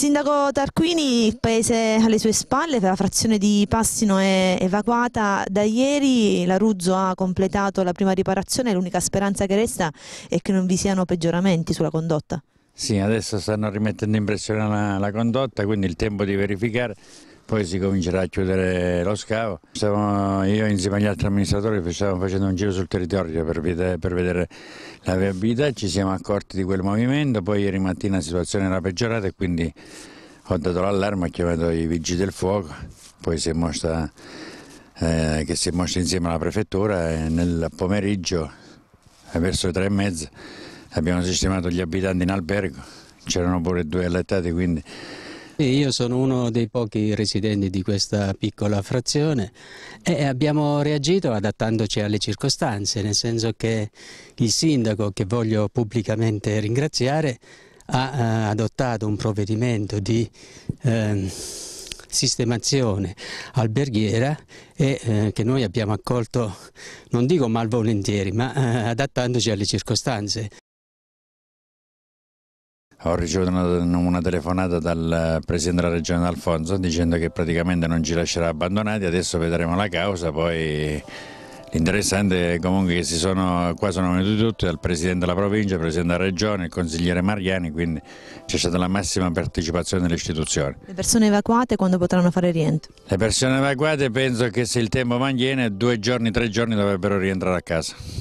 Sindaco Tarquini, il paese alle sue spalle, la frazione di Passino è evacuata da ieri, la Ruzzo ha completato la prima riparazione, l'unica speranza che resta è che non vi siano peggioramenti sulla condotta. Sì, adesso stanno rimettendo in pressione la, la condotta, quindi il tempo di verificare poi si comincerà a chiudere lo scavo. Stavamo, io insieme agli altri amministratori stavamo facendo un giro sul territorio per, vedere, per vedere la viabilità, ci siamo accorti di quel movimento, poi ieri mattina la situazione era peggiorata e quindi ho dato l'allarme, ho chiamato i vigili del fuoco, poi si è mossa, eh, che si è mossa insieme alla prefettura e nel pomeriggio verso le tre e mezza abbiamo sistemato gli abitanti in albergo, c'erano pure due allettati quindi io sono uno dei pochi residenti di questa piccola frazione e abbiamo reagito adattandoci alle circostanze, nel senso che il sindaco, che voglio pubblicamente ringraziare, ha eh, adottato un provvedimento di eh, sistemazione alberghiera e eh, che noi abbiamo accolto, non dico malvolentieri, ma eh, adattandoci alle circostanze ho ricevuto una, una, telefonata dal presidente della regione Alfonso dicendo che praticamente non ci lascerà abbandonati, adesso vedremo la causa, poi l'interessante è comunque che si sono, qua sono venuti tutti, dal presidente della provincia, il presidente della regione, il consigliere Mariani, quindi c'è stata la massima partecipazione delle istituzioni. Le persone evacuate quando potranno fare rientro? Le persone evacuate penso che se il tempo mantiene due giorni, tre giorni dovrebbero rientrare a casa.